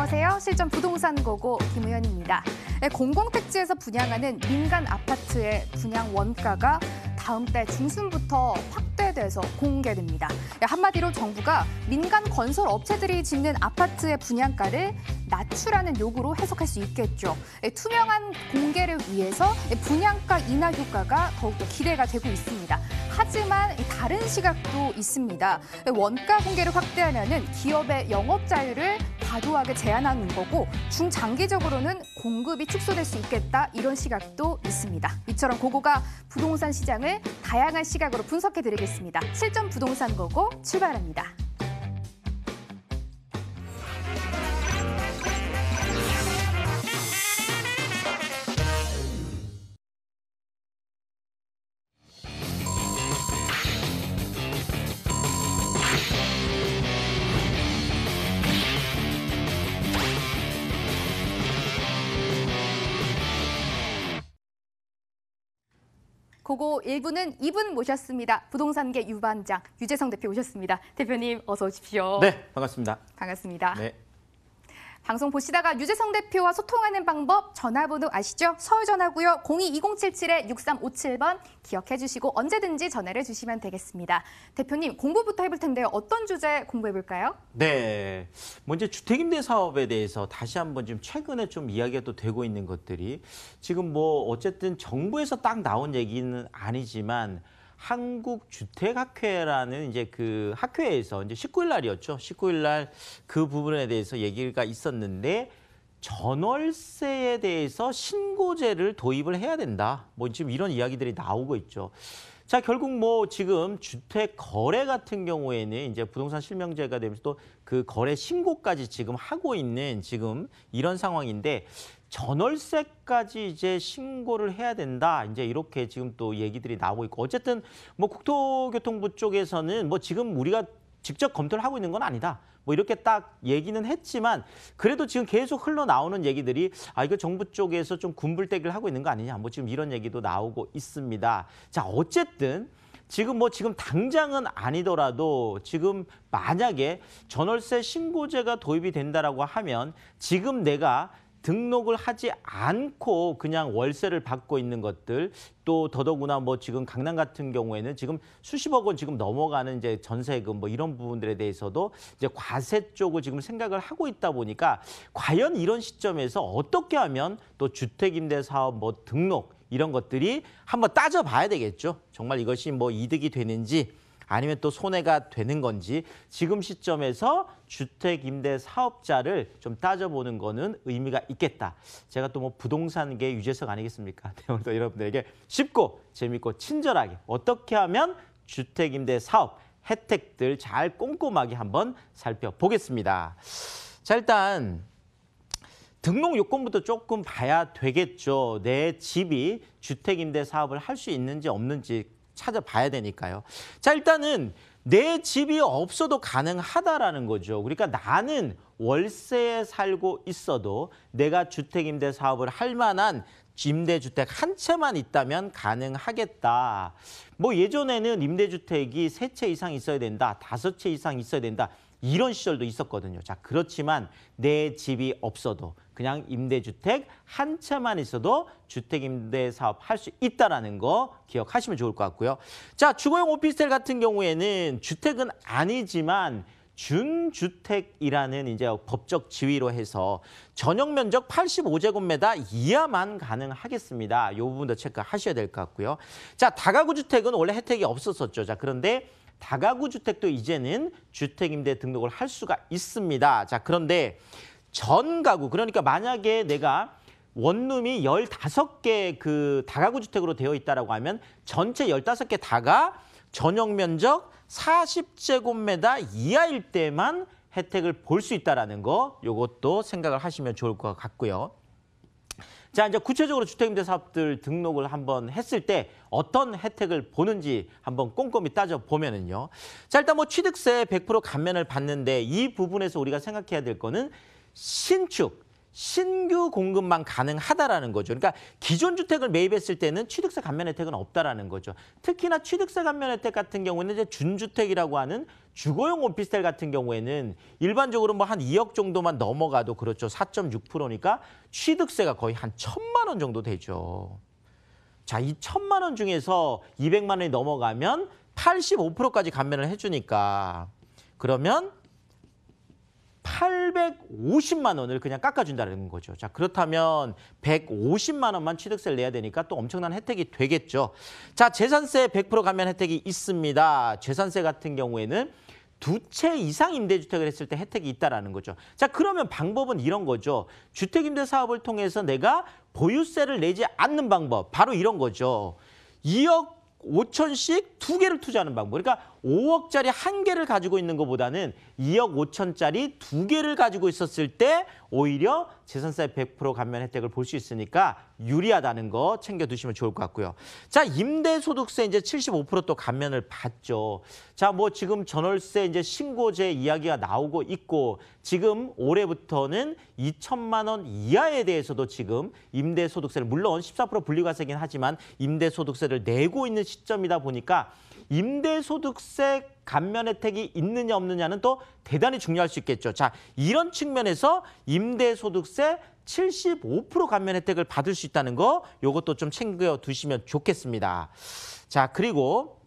안녕하세요. 실전 부동산 고고 김우현입니다. 네, 공공택지에서 분양하는 민간 아파트의 분양 원가가 다음 달 중순부터 확대돼서 공개됩니다. 네, 한마디로 정부가 민간 건설 업체들이 짓는 아파트의 분양가를 낮추라는 요구로 해석할 수 있겠죠. 네, 투명한 공개를 위해서 분양가 인하 효과가 더욱더 기대가 되고 있습니다. 하지만 다른 시각도 있습니다. 원가 공개를 확대하면 기업의 영업 자유를 과도하게 제한하는 거고 중장기적으로는 공급이 축소될 수 있겠다 이런 시각도 있습니다. 이처럼 고고가 부동산 시장을 다양한 시각으로 분석해 드리겠습니다. 실전 부동산 고고 출발합니다. 고고 1부는 2분 모셨습니다. 부동산계 유반장 유재성 대표 오셨습니다. 대표님 어서 오십시오. 네, 반갑습니다. 반갑습니다. 네. 방송 보시다가 유재성 대표와 소통하는 방법 전화번호 아시죠? 서울 전화고요. 02-2077-6357번 기억해 주시고 언제든지 전화를 주시면 되겠습니다. 대표님 공부부터 해볼 텐데요. 어떤 주제 공부해 볼까요? 네. 먼저 뭐 주택임대 사업에 대해서 다시 한번 지금 최근에 좀 이야기가 또 되고 있는 것들이 지금 뭐 어쨌든 정부에서 딱 나온 얘기는 아니지만 한국주택학회라는 이제 그 학회에서 이제 19일 날이었죠. 19일 날 그 부분에 대해서 얘기가 있었는데 전월세에 대해서 신고제를 도입을 해야 된다. 뭐 지금 이런 이야기들이 나오고 있죠. 자, 결국 뭐 지금 주택 거래 같은 경우에는 이제 부동산 실명제가 되면서 또 그 거래 신고까지 지금 하고 있는 지금 이런 상황인데 전월세까지 이제 신고를 해야 된다. 이제 이렇게 지금 또 얘기들이 나오고 있고 어쨌든 뭐 국토교통부 쪽에서는 뭐 지금 우리가 직접 검토를 하고 있는 건 아니다. 뭐 이렇게 딱 얘기는 했지만 그래도 지금 계속 흘러나오는 얘기들이 아 이거 정부 쪽에서 좀 군불대기를 하고 있는 거 아니냐. 뭐 지금 이런 얘기도 나오고 있습니다. 자, 어쨌든 지금 뭐 지금 당장은 아니더라도 지금 만약에 전월세 신고제가 도입이 된다라고 하면 지금 내가 등록을 하지 않고 그냥 월세를 받고 있는 것들 또 더더구나 뭐 지금 강남 같은 경우에는 지금 수십억 원 지금 넘어가는 이제 전세금 뭐 이런 부분들에 대해서도 이제 과세 쪽을 지금 생각을 하고 있다 보니까 과연 이런 시점에서 어떻게 하면 또 주택임대 사업 뭐 등록 이런 것들이 한번 따져봐야 되겠죠. 정말 이것이 뭐 이득이 되는지 아니면 또 손해가 되는 건지 지금 시점에서 주택 임대 사업자를 좀 따져보는 거는 의미가 있겠다. 제가 또 뭐 부동산계 유재석 아니겠습니까? 네, 오늘도 여러분들에게 쉽고 재밌고 친절하게 어떻게 하면 주택 임대 사업 혜택들 잘 꼼꼼하게 한번 살펴보겠습니다. 자, 일단 등록 요건부터 조금 봐야 되겠죠. 내 집이 주택임대 사업을 할 수 있는지 없는지 찾아봐야 되니까요. 자, 일단은 내 집이 없어도 가능하다라는 거죠. 그러니까 나는 월세에 살고 있어도 내가 주택임대 사업을 할 만한 임대주택 한 채만 있다면 가능하겠다. 뭐 예전에는 임대주택이 세 채 이상 있어야 된다, 다섯 채 이상 있어야 된다. 이런 시절도 있었거든요. 자, 그렇지만 내 집이 없어도 그냥 임대주택 한 채만 있어도 주택임대 사업 할 수 있다라는 거 기억하시면 좋을 것 같고요. 자, 주거용 오피스텔 같은 경우에는 주택은 아니지만 준주택이라는 이제 법적 지위로 해서 전용 면적 85제곱미터 이하만 가능하겠습니다. 이 부분도 체크하셔야 될 것 같고요. 자, 다가구 주택은 원래 혜택이 없었었죠. 자, 그런데 다가구 주택도 이제는 주택임대 등록을 할 수가 있습니다. 자, 그런데 전 가구 그러니까 만약에 내가 원룸이 1 5개그 다가구 주택으로 되어 있다라고 하면 전체 1 5개 다가 전용 면적 4 0 제곱미터 이하일 때만 혜택을 볼 수 있다라는 거 요것도 생각을 하시면 좋을 것 같고요. 자, 이제 구체적으로 주택임대 사업들 등록을 한번 했을 때 어떤 혜택을 보는지 한번 꼼꼼히 따져보면은요. 자, 일단 뭐 취득세 100% 감면을 받는데 이 부분에서 우리가 생각해야 될 거는 신축, 신규 공급만 가능하다라는 거죠. 그러니까 기존 주택을 매입했을 때는 취득세 감면 혜택은 없다라는 거죠. 특히나 취득세 감면 혜택 같은 경우는 이제 준주택이라고 하는 주거용 오피스텔 같은 경우에는 일반적으로 뭐 한 2억 정도만 넘어가도 그렇죠. 4.6%니까 취득세가 거의 한 천만 원 정도 되죠. 자, 이 천만 원 중에서 200만 원이 넘어가면 85%까지 감면을 해주니까 그러면 850만 원을 그냥 깎아준다는 거죠. 자 그렇다면 150만 원만 취득세를 내야 되니까 또 엄청난 혜택이 되겠죠. 자 재산세 100% 감면 혜택이 있습니다. 재산세 같은 경우에는 두 채 이상 임대주택을 했을 때 혜택이 있다라는 거죠. 자 그러면 방법은 이런 거죠. 주택임대 사업을 통해서 내가 보유세를 내지 않는 방법 바로 이런 거죠. 2억 5천씩 두 개를 투자하는 방법. 그러니까 5억짜리 한 개를 가지고 있는 것보다는 2억 5천짜리 두 개를 가지고 있었을 때 오히려 재산세 100% 감면 혜택을 볼 수 있으니까 유리하다는 거 챙겨두시면 좋을 것 같고요. 자, 임대소득세 이제 75%또 감면을 받죠. 자, 뭐 지금 전월세 이제 신고제 이야기가 나오고 있고 지금 올해부터는 2천만 원 이하에 대해서도 지금 임대소득세를 물론 14% 분리과세긴 하지만 임대소득세를 내고 있는 시점이다 보니까 임대소득세 감면 혜택이 있느냐 없느냐는 또 대단히 중요할 수 있겠죠. 자, 이런 측면에서 임대소득세 75% 감면 혜택을 받을 수 있다는 거 요것도 좀 챙겨 두시면 좋겠습니다. 자, 그리고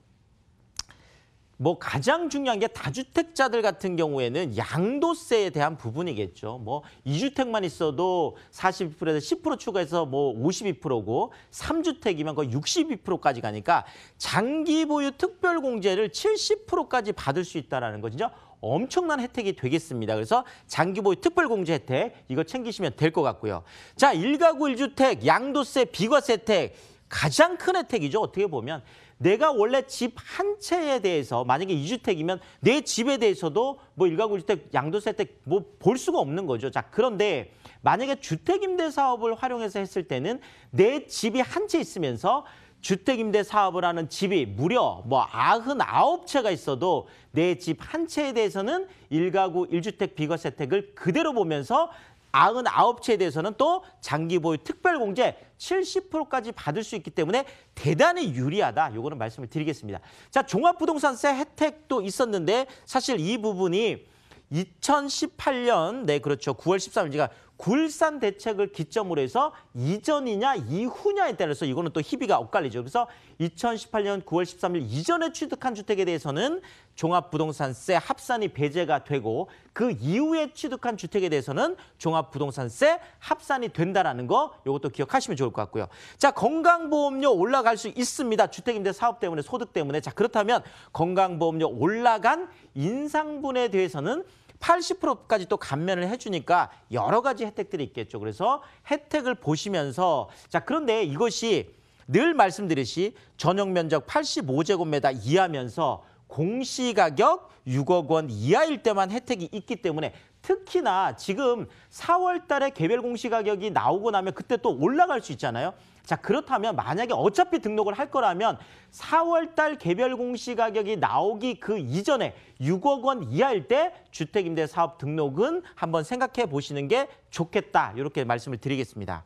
뭐 가장 중요한 게 다주택자들 같은 경우에는 양도세에 대한 부분이겠죠. 뭐 2주택만 있어도 42%에서 10% 추가해서 뭐 52%고 3주택이면 거의 62%까지 가니까 장기 보유 특별 공제를 70%까지 받을 수 있다라는 거죠 엄청난 혜택이 되겠습니다. 그래서 장기보유 특별공제 혜택 이거 챙기시면 될 것 같고요. 자, 1가구1주택 양도세 비과세 혜택 가장 큰 혜택이죠. 어떻게 보면 내가 원래 집 한 채에 대해서 만약에 이주택이면내 집에 대해서도 뭐 일가구 주택 양도세 택뭐볼 수가 없는 거죠. 자, 그런데 만약에 주택임대 사업을 활용해서 했을 때는 내 집이 한 채 있으면서 주택임대 사업을 하는 집이 무려 뭐 아흔아홉 채가 있어도 내 집 한 채에 대해서는 일가구 일주택 비과세 혜택을 그대로 보면서 99채에 대해서는 또 장기 보유 특별 공제 70%까지 받을 수 있기 때문에 대단히 유리하다. 요거는 말씀을 드리겠습니다. 자, 종합부동산세 혜택도 있었는데 사실 이 부분이 2018년 네 그렇죠. 9월 13일 제가 굴산 대책을 기점으로 해서 이전이냐 이후냐에 따라서 이거는 또 희비가 엇갈리죠. 그래서 2018년 9월 13일 이전에 취득한 주택에 대해서는 종합부동산세 합산이 배제가 되고 그 이후에 취득한 주택에 대해서는 종합부동산세 합산이 된다라는 거 이것도 기억하시면 좋을 것 같고요. 자 건강보험료 올라갈 수 있습니다. 주택임대 사업 때문에 소득 때문에 자 그렇다면 건강보험료 올라간 인상분에 대해서는 80%까지 또 감면을 해주니까 여러 가지 혜택들이 있겠죠. 그래서 혜택을 보시면서 자 그런데 이것이 늘말씀드리시 전용 면적 85제곱미터 이하면서 공시가격 6억 원 이하일 때만 혜택이 있기 때문에 특히나 지금 4월 달에 개별 공시 가격이 나오고 나면 그때 또 올라갈 수 있잖아요. 자 그렇다면 만약에 어차피 등록을 할 거라면 4월 달 개별 공시 가격이 나오기 그 이전에 6억 원 이하일 때 주택임대 사업 등록은 한번 생각해 보시는 게 좋겠다. 이렇게 말씀을 드리겠습니다.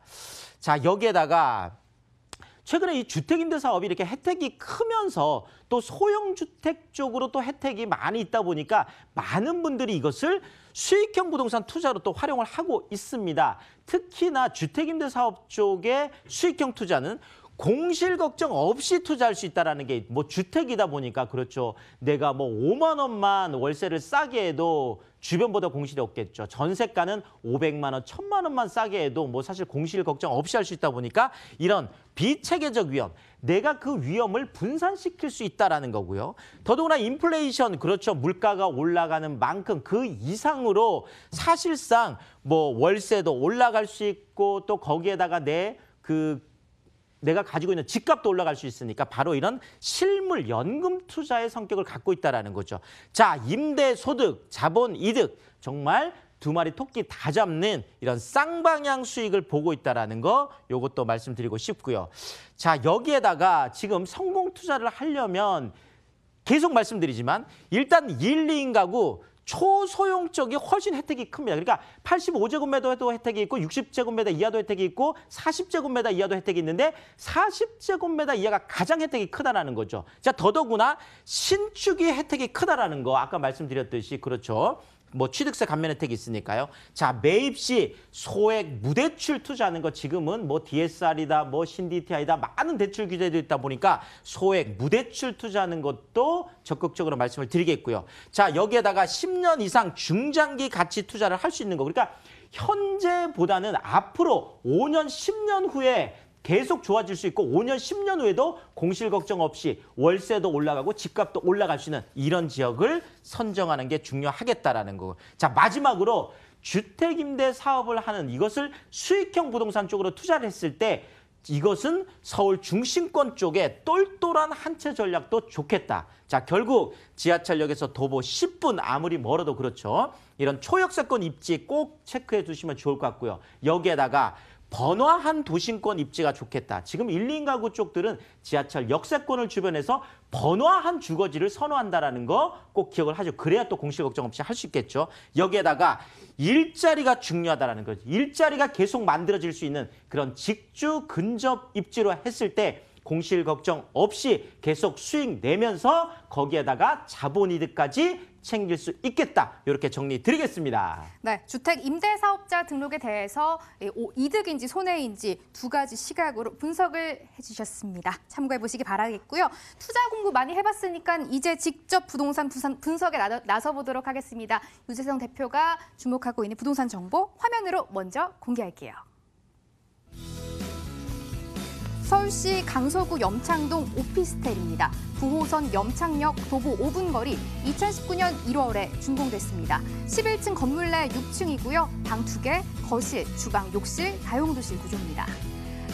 자 여기에다가 최근에 이 주택임대 사업이 이렇게 혜택이 크면서 또 소형 주택 쪽으로 또 혜택이 많이 있다 보니까 많은 분들이 이것을 수익형 부동산 투자로 또 활용을 하고 있습니다. 특히나 주택임대 사업 쪽의 수익형 투자는 공실 걱정 없이 투자할 수 있다라는 게 뭐 주택이다 보니까 그렇죠. 내가 뭐 5만 원만 월세를 싸게 해도 주변보다 공실이 없겠죠. 전세가는 500만 원, 1000만 원만 싸게 해도 뭐 사실 공실 걱정 없이 할 수 있다 보니까 이런 비체계적 위험, 내가 그 위험을 분산시킬 수 있다라는 거고요. 더더구나 인플레이션, 그렇죠. 물가가 올라가는 만큼 그 이상으로 사실상 뭐 월세도 올라갈 수 있고 또 거기에다가 내그 내가 가지고 있는 집값도 올라갈 수 있으니까 바로 이런 실물 연금 투자의 성격을 갖고 있다라는 거죠. 자, 임대 소득, 자본 이득 정말 두 마리 토끼 다 잡는 이런 쌍방향 수익을 보고 있다라는 거 요것도 말씀드리고 싶고요. 자, 여기에다가 지금 성공 투자를 하려면 계속 말씀드리지만 일단 1, 2인 가구 초소형 쪽이 훨씬 혜택이 큽니다. 그러니까 85제곱미터도 혜택이 있고 60제곱미터 이하도 혜택이 있고 40제곱미터 이하도 혜택이 있는데 40제곱미터 이하가 가장 혜택이 크다라는 거죠. 자, 더더구나 신축이 혜택이 크다라는 거 아까 말씀드렸듯이 그렇죠. 뭐 취득세 감면 혜택이 있으니까요. 자, 매입 시 소액 무대출 투자하는 거 지금은 뭐 DSR이다 뭐 신DTI다 많은 대출 규제도 있다 보니까 소액 무대출 투자하는 것도 적극적으로 말씀을 드리겠고요. 자, 여기에다가 10년 이상 중장기 가치 투자를 할 수 있는 거. 그러니까 현재보다는 앞으로 5년, 10년 후에 계속 좋아질 수 있고 5년, 10년 후에도 공실 걱정 없이 월세도 올라가고 집값도 올라갈 수 있는 이런 지역을 선정하는 게 중요하겠다라는 거고. 자, 마지막으로 주택임대 사업을 하는 이것을 수익형 부동산 쪽으로 투자를 했을 때 이것은 서울 중심권 쪽에 똘똘한 한 채 전략도 좋겠다. 자, 결국 지하철역에서 도보 10분 아무리 멀어도 그렇죠. 이런 초역세권 입지 꼭 체크해 두시면 좋을 것 같고요. 여기에다가 번화한 도심권 입지가 좋겠다. 지금 1, 2인 가구 쪽들은 지하철 역세권을 주변에서 번화한 주거지를 선호한다라는 거 꼭 기억을 하죠. 그래야 또 공실 걱정 없이 할 수 있겠죠. 여기에다가 일자리가 중요하다라는 거죠. 일자리가 계속 만들어질 수 있는 그런 직주 근접 입지로 했을 때 공실 걱정 없이 계속 수익 내면서 거기에다가 자본이득까지 챙길 수 있겠다. 이렇게 정리 드리겠습니다. 네, 주택 임대사업자 등록에 대해서 이득인지 손해인지 두 가지 시각으로 분석을 해주셨습니다. 참고해 보시기 바라겠고요. 투자 공부 많이 해봤으니까 이제 직접 부동산 분석에 나서 보도록 하겠습니다. 유재성 대표가 주목하고 있는 부동산 정보 화면으로 먼저 공개할게요. 서울시 강서구 염창동 오피스텔입니다. 9호선 염창역 도보 5분 거리 2019년 1월에 준공됐습니다. 11층 건물 내 6층이고요. 방 2개, 거실, 주방, 욕실, 다용도실 구조입니다.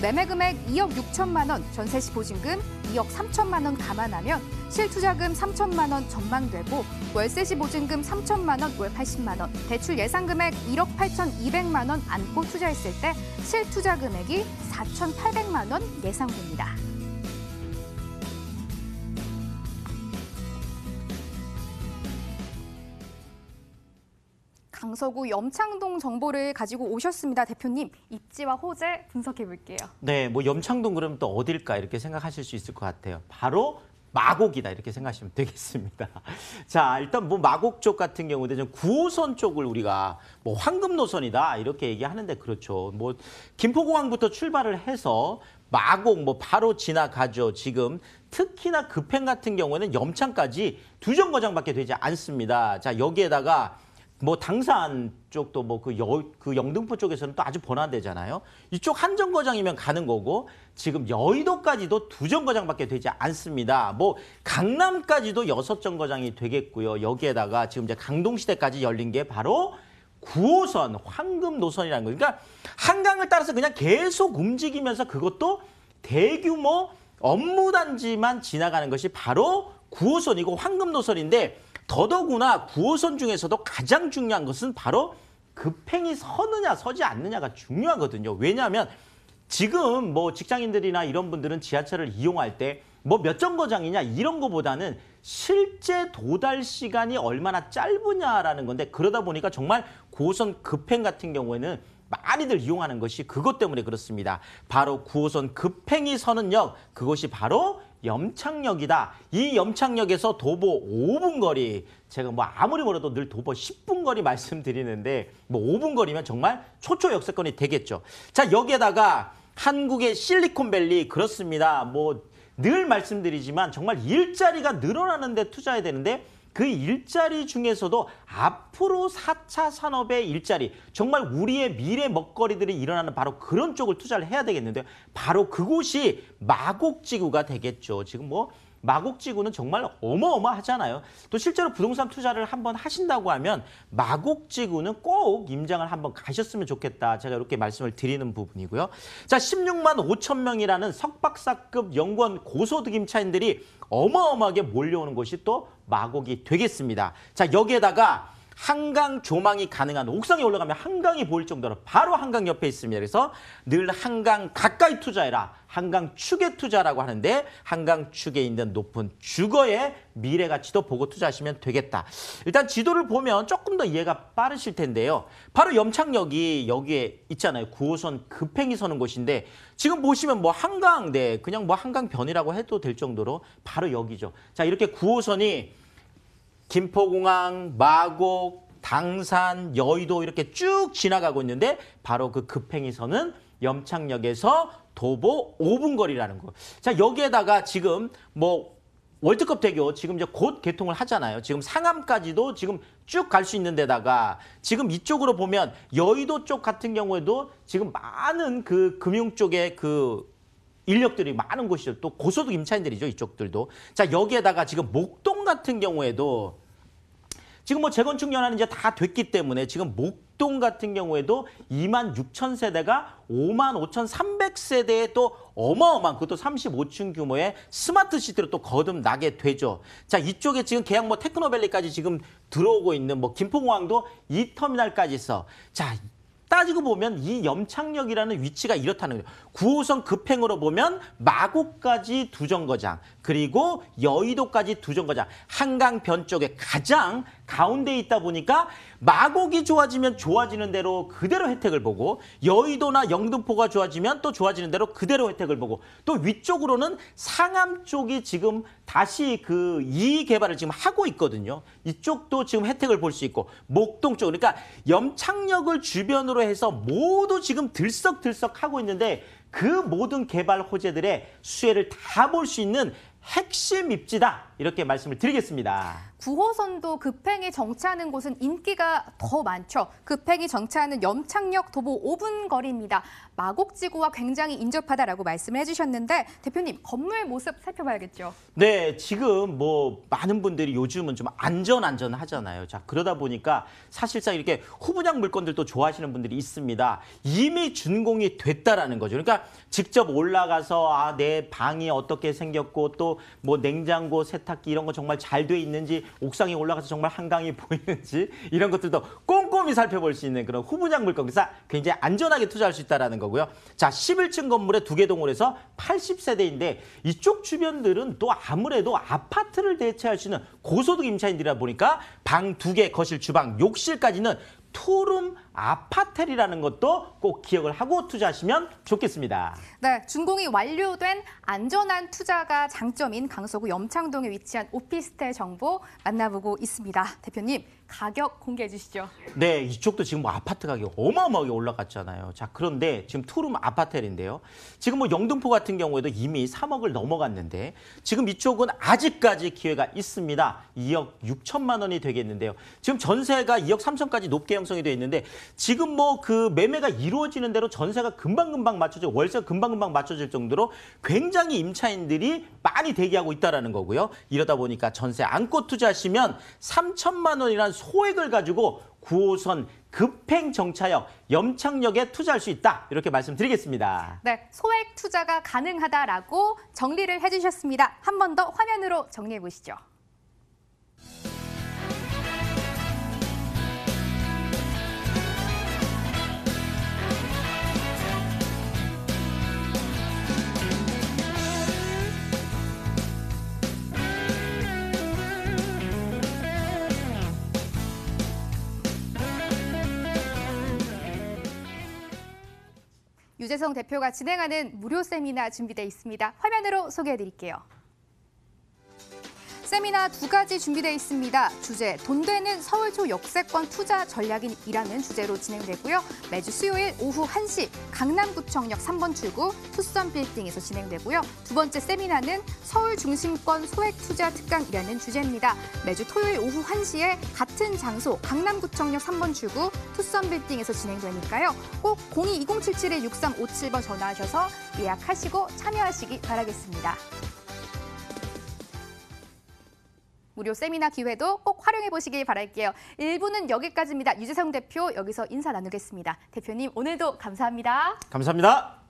매매 금액 2억 6천만 원, 전세시 보증금 2억 3천만 원 감안하면 실투자금 3천만 원 전망되고 월세시 보증금 3천만 원, 월 80만 원, 대출 예상 금액 1억 8,200만 원 안고 투자했을 때 실투자 금액이 4,800만 원 예상됩니다. 서구 염창동 정보를 가지고 오셨습니다. 대표님, 입지와 호재 분석해 볼게요. 네, 뭐 염창동 그러면 또 어딜까 이렇게 생각하실 수 있을 것 같아요. 바로 마곡이다 이렇게 생각하시면 되겠습니다. 자 일단 뭐 마곡 쪽 같은 경우 대전 9호선 쪽을 우리가 뭐 황금 노선이다 이렇게 얘기하는데 그렇죠. 뭐 김포공항부터 출발을 해서 마곡 뭐 바로 지나가죠. 지금 특히나 급행 같은 경우는 에 염창까지 두 정거장밖에 되지 않습니다. 자 여기에다가 뭐 당산 쪽도 뭐그 그 영등포 쪽에서는 또 아주 번화되잖아요. 이쪽 한 정거장이면 가는 거고 지금 여의도까지도 두 정거장밖에 되지 않습니다. 뭐 강남까지도 여섯 정거장이 되겠고요. 여기에다가 지금 이제 강동시대까지 열린 게 바로 9호선 황금 노선이라는 거예요. 그러니까 한강을 따라서 그냥 계속 움직이면서 그것도 대규모 업무단지만 지나가는 것이 바로 9호선이고 황금 노선인데 더더구나 구호선 중에서도 가장 중요한 것은 바로 급행이 서느냐 서지 않느냐가 중요하거든요. 왜냐하면 지금 뭐 직장인들이나 이런 분들은 지하철을 이용할 때 뭐 몇 정거장이냐 이런 거보다는 실제 도달 시간이 얼마나 짧으냐라는 건데 그러다 보니까 정말 고선 급행 같은 경우에는 많이들 이용하는 것이 그것 때문에 그렇습니다. 바로 9호선 급행이 서는 역, 그것이 바로 염창역이다. 이 염창역에서 도보 5분 거리. 제가 뭐 아무리 멀어도 늘 도보 10분 거리 말씀드리는데 뭐 5분 거리면 정말 초초 역세권이 되겠죠. 자, 여기에다가 한국의 실리콘밸리 그렇습니다. 뭐 늘 말씀드리지만 정말 일자리가 늘어나는 데 투자해야 되는데 그 일자리 중에서도 앞으로 4차 산업의 일자리 정말 우리의 미래 먹거리들이 일어나는 바로 그런 쪽을 투자를 해야 되겠는데요. 바로 그곳이 마곡지구가 되겠죠. 지금 뭐 마곡지구는 정말 어마어마하잖아요. 또 실제로 부동산 투자를 한번 하신다고 하면 마곡지구는 꼭 임장을 한번 가셨으면 좋겠다. 제가 이렇게 말씀을 드리는 부분이고요. 자, 16만 5천 명이라는 석박사급 연구원 고소득임차인들이 어마어마하게 몰려오는 곳이 또 마곡이 되겠습니다. 자 여기에다가 한강 조망이 가능한 옥상에 올라가면 한강이 보일 정도로 바로 한강 옆에 있습니다. 그래서 늘 한강 가까이 투자해라. 한강 축에 투자라고 하는데 한강 축에 있는 높은 주거의 미래 가치도 보고 투자하시면 되겠다. 일단 지도를 보면 조금 더 이해가 빠르실 텐데요. 바로 염창역이 여기에 있잖아요. 9호선 급행이 서는 곳인데 지금 보시면 뭐 한강 네 그냥 뭐 한강변이라고 해도 될 정도로 바로 여기죠. 자 이렇게 9호선이 김포공항, 마곡, 당산, 여의도 이렇게 쭉 지나가고 있는데 바로 그 급행이선은 염창역에서 도보 5분 거리라는 거. 자, 여기에다가 지금 뭐 월드컵 대교 지금 이제 곧 개통을 하잖아요. 지금 상암까지도 지금 쭉 갈 수 있는 데다가 지금 이쪽으로 보면 여의도 쪽 같은 경우에도 지금 많은 그 금융 쪽에 그 인력들이 많은 곳이죠. 또 고소득 임차인들이죠. 이쪽들도. 자, 여기에다가 지금 목동 같은 경우에도 지금 뭐 재건축 연한 이제 다 됐기 때문에 지금 목동 같은 경우에도 2만 6천 세대가 5만 5천 3백 세대에 또 어마어마한 그것도 35층 규모의 스마트 시티로 또 거듭나게 되죠. 자 이쪽에 지금 계약 뭐 테크노밸리까지 지금 들어오고 있는 뭐 김포공항도 이 터미널까지 있어. 자 따지고 보면 이 염창역이라는 위치가 이렇다는 거죠. 9호선 급행으로 보면 마곡까지 두 정거장 그리고 여의도까지 두 정거장 한강 변 쪽에 가장 가운데 있다 보니까 마곡이 좋아지면 좋아지는 대로 그대로 혜택을 보고 여의도나 영등포가 좋아지면 또 좋아지는 대로 그대로 혜택을 보고 또 위쪽으로는 상암 쪽이 지금 다시 그 이개발을 지금 하고 있거든요. 이쪽도 지금 혜택을 볼 수 있고 목동 쪽 그러니까 염창역을 주변으로 해서 모두 지금 들썩들썩 하고 있는데 그 모든 개발 호재들의 수혜를 다 볼 수 있는 핵심 입지다 이렇게 말씀을 드리겠습니다. 9호선도 급행이 정차하는 곳은 인기가 더 많죠. 급행이 정차하는 염창역 도보 5분 거리입니다. 마곡지구와 굉장히 인접하다라고 말씀을 해주셨는데 대표님 건물 모습 살펴봐야겠죠. 네, 지금 뭐 많은 분들이 요즘은 좀 안전 안전 하잖아요. 자 그러다 보니까 사실상 이렇게 후분양 물건들도 좋아하시는 분들이 있습니다. 이미 준공이 됐다라는 거죠. 그러니까 직접 올라가서 아내 방이 어떻게 생겼고 또 뭐 냉장고, 세탁기 이런 거 정말 잘 돼 있는지 옥상에 올라가서 정말 한강이 보이는지 이런 것들도 꼼꼼히 살펴볼 수 있는 그런 후분양 물건 그래 굉장히 안전하게 투자할 수 있다는 거고요. 자 11층 건물에 두 개 동홀에서 80세대인데 이쪽 주변들은 또 아무래도 아파트를 대체할 수 있는 고소득 임차인들이다 보니까 방 두개 거실 주방 욕실까지는 투룸 아파텔이라는 것도 꼭 기억을 하고 투자하시면 좋겠습니다. 네, 준공이 완료된 안전한 투자가 장점인 강서구 염창동에 위치한 오피스텔 정보 만나보고 있습니다. 대표님, 가격 공개해 주시죠. 네, 이쪽도 지금 뭐 아파트 가격 어마어마하게 올라갔잖아요. 자, 그런데 지금 투룸 아파텔인데요. 지금 뭐 영등포 같은 경우에도 이미 3억을 넘어갔는데 지금 이쪽은 아직까지 기회가 있습니다. 2억 6천만 원이 되겠는데요. 지금 전세가 2억 3천까지 높게 형성이 되어 있는데 지금 뭐 그 매매가 이루어지는 대로 전세가 금방금방 맞춰져 월세가 금방금방 맞춰질 정도로 굉장히 임차인들이 많이 대기하고 있다라는 거고요. 이러다 보니까 전세 안고 투자하시면 3천만 원이란 소액을 가지고 9호선 급행 정차역 염창역에 투자할 수 있다 이렇게 말씀드리겠습니다. 네, 소액 투자가 가능하다라고 정리를 해주셨습니다. 한 번 더 화면으로 정리해 보시죠. 유재성 대표가 진행하는 무료 세미나 준비되어 있습니다. 화면으로 소개해드릴게요. 세미나 두 가지 준비되어 있습니다. 주제 돈 되는 서울초 역세권 투자 전략이라는 주제로 진행되고요. 매주 수요일 오후 1시 강남구청역 3번 출구 투썸 빌딩에서 진행되고요. 두 번째 세미나는 서울 중심권 소액 투자 특강이라는 주제입니다. 매주 토요일 오후 1시에 같은 장소 강남구청역 3번 출구 투썸 빌딩에서 진행되니까요. 꼭 022077-6357번 전화하셔서 예약하시고 참여하시기 바라겠습니다. 무료 세미나 기회도 꼭 활용해 보시길 바랄게요. 1부는 여기까지입니다. 유재성 대표 여기서 인사 나누겠습니다. 대표님 오늘도 감사합니다. 감사합니다.